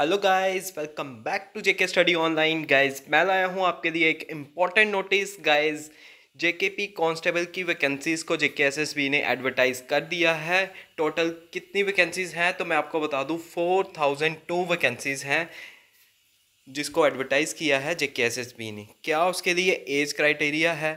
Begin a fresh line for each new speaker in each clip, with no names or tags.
hello guys welcome back to JK study online guys मैं लाया हूँ आपके लिए एक important notice guys JKP constable की वैकेंसीज़ को जेके जेकेएसएसबी ने एडवर्टाइज़ कर दिया है टोटल कितनी वैकेंसीज़ हैं तो मैं आपको बता दूँ फोर थाउजेंड टू वैकेंसीज़ हैं जिसको एडवर्टाइज़ किया है जेकेएसएसबी ने क्या उसके लिए एज क्राइटेरिया है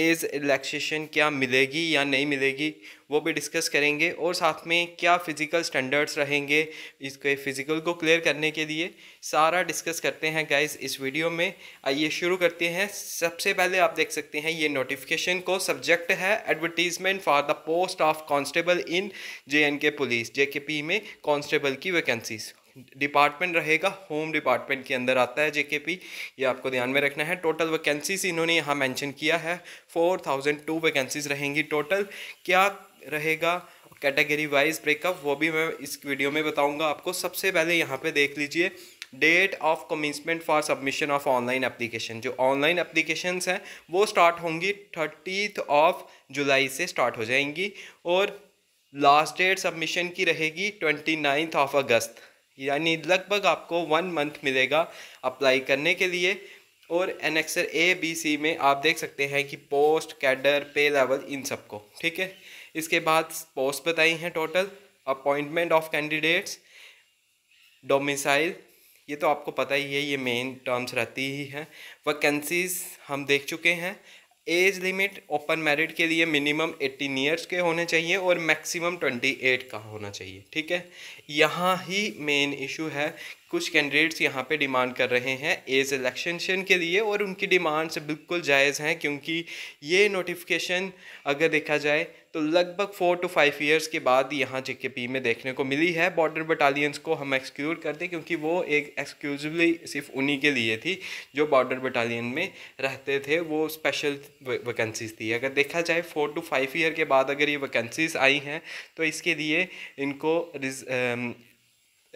एज रिलैक्सेशन क्या मिलेगी या नहीं मिलेगी वो भी डिस्कस करेंगे और साथ में क्या फ़िज़िकल स्टैंडर्ड्स रहेंगे इसके फ़िज़िकल को क्लियर करने के लिए सारा डिस्कस करते हैं गाइस इस वीडियो में आइए शुरू करते हैं सबसे पहले आप देख सकते हैं ये नोटिफिकेशन को सब्जेक्ट है advertisement for the post of constable in J and K police J P में कॉन्स्टेबल की वैकेंसीज़ डिपार्टमेंट रहेगा होम डिपार्टमेंट के अंदर आता है जेकेपी ये आपको ध्यान में रखना है टोटल वैकेंसीज इन्होंने यहाँ मेंशन किया है फोर थाउजेंड टू वैकेंसीज रहेंगी टोटल क्या रहेगा कैटेगरी वाइज ब्रेकअप वो भी मैं इस वीडियो में बताऊँगा आपको सबसे पहले यहाँ पर देख लीजिए date of commencement for submission of online application जो ऑनलाइन एप्लीकेशन हैं वो स्टार्ट होंगी थर्टीथ ऑफ जुलाई से स्टार्ट हो जाएंगी और लास्ट डेट सबमिशन की रहेगी ट्वेंटी नाइन्थ ऑफ अगस्त यानी लगभग आपको वन मंथ मिलेगा अप्लाई करने के लिए और एक्सर ए बी सी में आप देख सकते हैं कि पोस्ट कैडर पे लेवल इन सबको ठीक है इसके बाद पोस्ट बताई हैं total appointment of candidates domicile ये तो आपको पता ही है ये मेन टर्म्स रहती ही हैं वैकेंसीज हम देख चुके हैं एज लिमिट ओपन मैरिड के लिए मिनिमम एटीन ईयर्स के होने चाहिए और मैक्सिमम ट्वेंटी एट का होना चाहिए ठीक है यहाँ ही मेन इशू है कुछ कैंडिडेट्स यहाँ पे डिमांड कर रहे हैं एज इलेक्शनशन के लिए और उनकी डिमांड्स बिल्कुल जायज़ हैं क्योंकि ये नोटिफिकेशन अगर देखा जाए तो लगभग फोर टू फाइव ईयर्स के बाद यहाँ जे में देखने को मिली है बॉर्डर बटालियंस को हम एक्सक्लूड करते क्योंकि वो एक एक्सक्लूसिवली सिर्फ उन्हीं के लिए थी जो बॉर्डर बटालियन में रहते थे वो स्पेशल वैकेंसीज थी अगर देखा जाए फोर टू फाइव ईयर के बाद अगर ये वैकेंसीज आई हैं तो इसके लिए इनको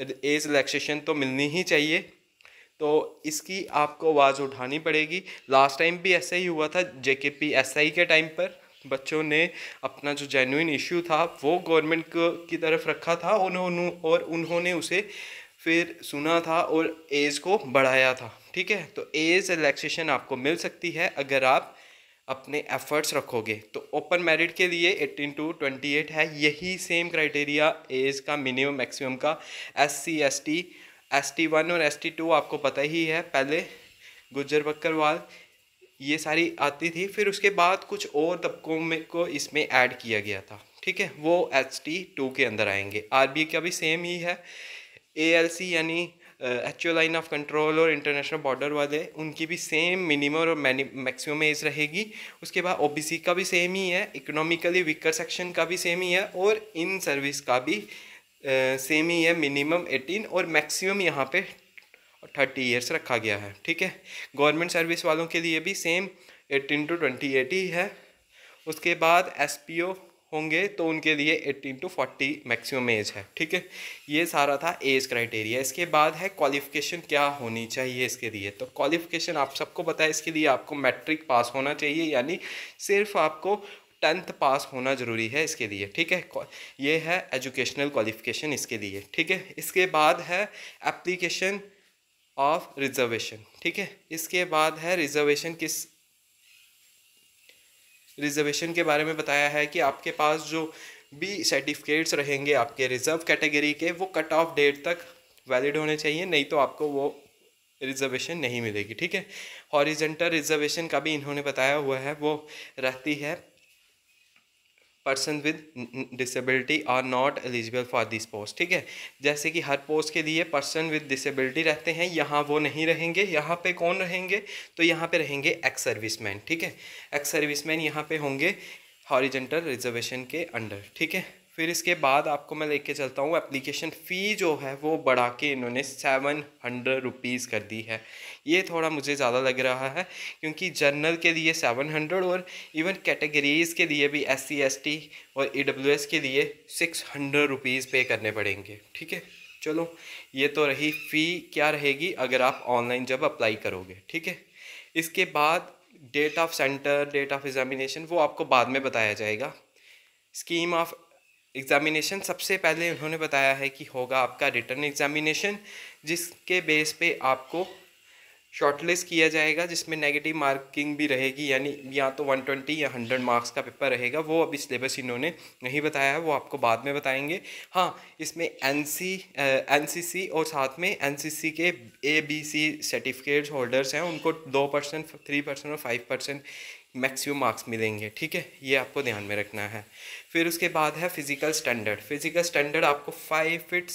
एज रिलैक्सेशन तो मिलनी ही चाहिए तो इसकी आपको आवाज़ उठानी पड़ेगी लास्ट टाइम भी ऐसा ही हुआ था जे के पी एस आई के टाइम पर बच्चों ने अपना जो जेन्यून इशू था वो गवर्नमेंट की तरफ रखा था उन्होंने और उन्होंने उसे फिर सुना था और एज को बढ़ाया था ठीक है तो एज रिलैक्सेशन आपको मिल सकती है अगर आप अपने एफर्ट्स रखोगे तो ओपन मेरिट के लिए 18 टू 28 है यही सेम क्राइटेरिया एज का मिनिमम मैक्सिमम का S C S T S T one और एस टी टू आपको पता ही है पहले गुज्जर बकरवाल ये सारी आती थी फिर उसके बाद कुछ और तबकों में को इसमें ऐड किया गया था ठीक है वो एस टी टू के अंदर आएंगे आर बी का भी सेम ही है ए एल सी यानी एच लाइन ऑफ कंट्रोल और इंटरनेशनल बॉर्डर वाले उनकी भी सेम मिनिमम और मैक्सिमम एज रहेगी उसके बाद ओ का भी सेम ही है इकोनॉमिकली वीकर सेक्शन का भी सेम ही है और इन सर्विस का भी सेम ही है मिनिमम एटीन और मैक्सिमम यहाँ पे थर्टी ईयर्स रखा गया है ठीक है गवर्नमेंट सर्विस वालों के लिए भी same eighteen to twenty eight ही है उसके बाद एस पी ओ होंगे तो उनके लिए 18 टू 40 मैक्सिमम एज है ठीक है ये सारा था एज क्राइटेरिया इसके बाद है क्वालिफिकेशन क्या होनी चाहिए इसके लिए तो क्वालिफिकेशन आप सबको बताएं इसके लिए आपको मैट्रिक पास होना चाहिए यानी सिर्फ आपको टेंथ पास होना ज़रूरी है इसके लिए ठीक है ये है एजुकेशनल क्वालिफिकेशन इसके लिए ठीक है इसके बाद है एप्लीकेशन ऑफ रिजर्वेशन ठीक है इसके बाद है रिजर्वेशन किस रिजर्वेशन के बारे में बताया है कि आपके पास जो भी सर्टिफिकेट्स रहेंगे आपके रिज़र्व कैटेगरी के वो कट ऑफ डेट तक वैलिड होने चाहिए नहीं तो आपको वो रिजर्वेशन नहीं मिलेगी ठीक है हॉरिजेंटल रिजर्वेशन का भी इन्होंने बताया हुआ है वो रहती है person with disability are not eligible for this post ठीक है जैसे कि हर पोस्ट के लिए पर्सन विद डिसेबिलिटी रहते हैं यहाँ वो नहीं रहेंगे यहाँ पे कौन रहेंगे तो यहाँ पे रहेंगे एक्स सर्विसमैन ठीक है एक्स सर्विसमैन यहाँ पे होंगे हॉरिजेंटल रिजर्वेशन के अंडर ठीक है फिर इसके बाद आपको मैं लेके चलता हूँ एप्लीकेशन फ़ी जो है वो बढ़ा के इन्होंने सेवन हंड्रेड रुपीज़ कर दी है ये थोड़ा मुझे ज़्यादा लग रहा है क्योंकि जर्नल के लिए सेवन हंड्रेड और इवन कैटेगरीज़ के लिए भी एस सी एस टी और ई डब्ल्यू एस के लिए सिक्स हंड्रेड रुपीज़ पे करने पड़ेंगे ठीक है चलो ये तो रही फ़ी क्या रहेगी अगर आप ऑनलाइन जब अप्लाई करोगे ठीक है इसके बाद date of centre date of examination वो आपको बाद में बताया जाएगा स्कीम ऑफ एग्ज़ामिनेशन सबसे पहले उन्होंने बताया है कि होगा आपका रिटर्न एग्ज़ामिनेशन जिसके बेस पे आपको शॉर्टलिस्ट किया जाएगा जिसमें नेगेटिव मार्किंग भी रहेगी यानी या तो 120 या 100 मार्क्स का पेपर रहेगा वो अभी सिलेबस इन्होंने नहीं बताया है वो आपको बाद में बताएंगे हाँ इसमें एन सी एन सी सी और साथ में एन सी सी के A B C certificate holders हैं उनको दो परसेंट थ्री परसेंट और फाइव परसेंट मैक्सिमम मार्क्स मिलेंगे ठीक है ये आपको ध्यान में रखना है फिर उसके बाद है फिज़िकल स्टैंडर्ड फिज़िकल स्टैंडर्ड आपको five feet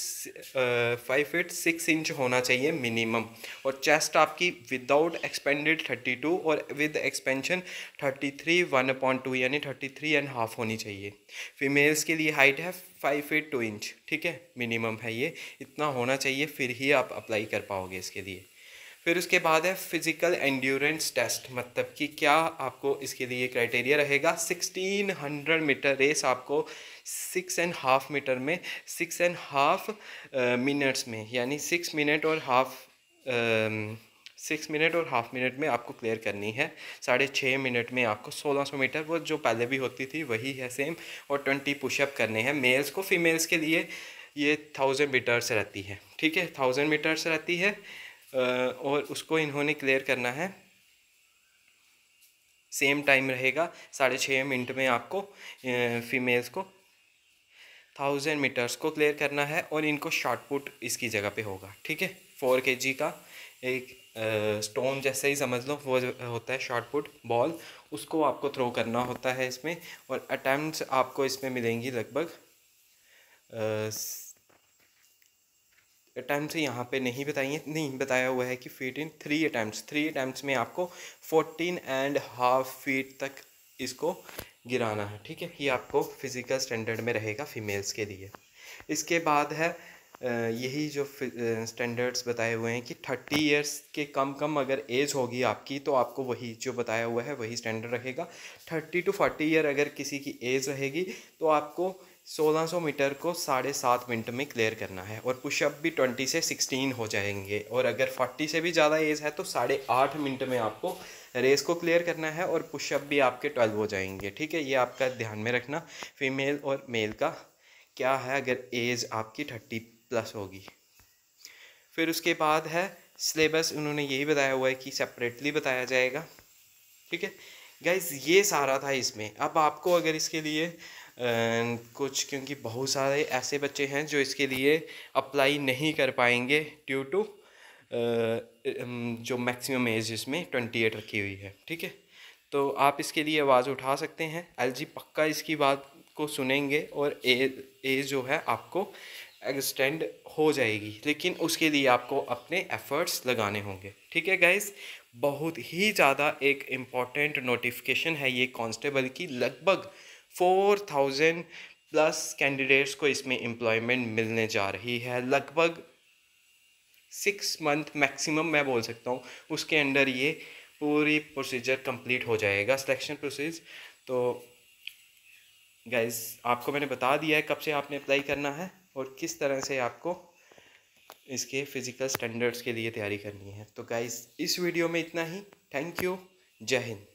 five feet six inch होना चाहिए मिनिमम और चेस्ट आपकी विदाउट एक्सपेंडेड थर्टी टू और with expansion thirty three one point two यानी थर्टी थ्री एंड हाफ होनी चाहिए फीमेल्स के लिए हाइट है फाइव फिट टू इंच ठीक है मिनिमम है ये इतना होना चाहिए फिर ही आप अप्लाई कर पाओगे इसके लिए फिर उसके बाद है फिज़िकल एंड्योरेंस टेस्ट मतलब कि क्या आपको इसके लिए क्राइटेरिया रहेगा सिक्सटीन हंड्रेड मीटर रेस आपको सिक्स एंड हाफ मीटर में सिक्स एंड हाफ मिनट्स में यानी सिक्स मिनट और हाफ सिक्स मिनट और हाफ मिनट में आपको क्लियर करनी है साढ़े छः मिनट में आपको सोलह सौ मीटर वो जो पहले भी होती थी वही है सेम और ट्वेंटी पुशअप करने हैं मेल्स को फीमेल्स के लिए ये थाउजेंड मीटर्स रहती है ठीक है थाउजेंड मीटर्स रहती है और उसको इन्होंने क्लियर करना है सेम टाइम रहेगा साढ़े छः मिनट में आपको फीमेल्स को थाउजेंड मीटर्स को क्लियर करना है और इनको शॉर्टपुट पुट इसकी जगह पे होगा ठीक है फोर के जी का एक स्टोन जैसे ही समझ लो वो होता है शॉर्ट पुट बॉल उसको आपको थ्रो करना होता है इसमें और अटैम्प्ट आपको इसमें मिलेंगी लगभग अटैम्प्ट यहाँ पे नहीं बताइए नहीं बताया हुआ है कि feet in three attempt three attempt में आपको फोर्टीन एंड हाफ फीट तक इसको गिराना है ठीक है ये आपको फिज़िकल स्टैंडर्ड में रहेगा फीमेल्स के लिए इसके बाद है यही जो स्टैंडर्ड्स बताए हुए हैं कि थर्टी इयर्स के कम कम अगर एज होगी आपकी तो आपको वही जो बताया हुआ है वही स्टैंडर्ड रहेगा थर्टी टू फोर्टी ईयर अगर किसी की एज रहेगी तो आपको 1600 मीटर को साढ़े सात मिनट में क्लियर करना है और पुशअप भी 20 से 16 हो जाएंगे और अगर 40 से भी ज़्यादा एज है तो साढ़े आठ मिनट में आपको रेस को क्लियर करना है और पुशअप भी आपके 12 हो जाएंगे ठीक है ये आपका ध्यान में रखना फीमेल और मेल का क्या है अगर एज आपकी थर्टी प्लस होगी फिर उसके बाद है सिलेबस उन्होंने यही बताया हुआ है कि सेपरेटली बताया जाएगा ठीक है गाइज ये सारा था इसमें अब आपको अगर इसके लिए कुछ क्योंकि बहुत सारे ऐसे बच्चे हैं जो इसके लिए अप्लाई नहीं कर पाएंगे ड्यू टू जो मैक्सिमम एज इसमें ट्वेंटी एट रखी हुई है ठीक है तो आप इसके लिए आवाज़ उठा सकते हैं एल जी पक्का इसकी बात को सुनेंगे और एज एज जो है आपको एक्सटेंड हो जाएगी लेकिन उसके लिए आपको अपने एफ़र्ट्स लगाने होंगे ठीक है गाइस बहुत ही ज़्यादा एक इम्पॉर्टेंट नोटिफिकेशन है ये कांस्टेबल की लगभग फोर थाउजेंड प्लस कैंडिडेट्स को इसमें एम्प्लॉयमेंट मिलने जा रही है लगभग सिक्स मंथ मैक्सिमम मैं बोल सकता हूँ उसके अंडर ये पूरी प्रोसीजर कंप्लीट हो जाएगा सिलेक्शन प्रोसेस तो गाइज आपको मैंने बता दिया है कब से आपने अप्लाई करना है और किस तरह से आपको इसके फ़िज़िकल स्टैंडर्ड्स के लिए तैयारी करनी है तो गाइज इस वीडियो में इतना ही थैंक यू जय हिंद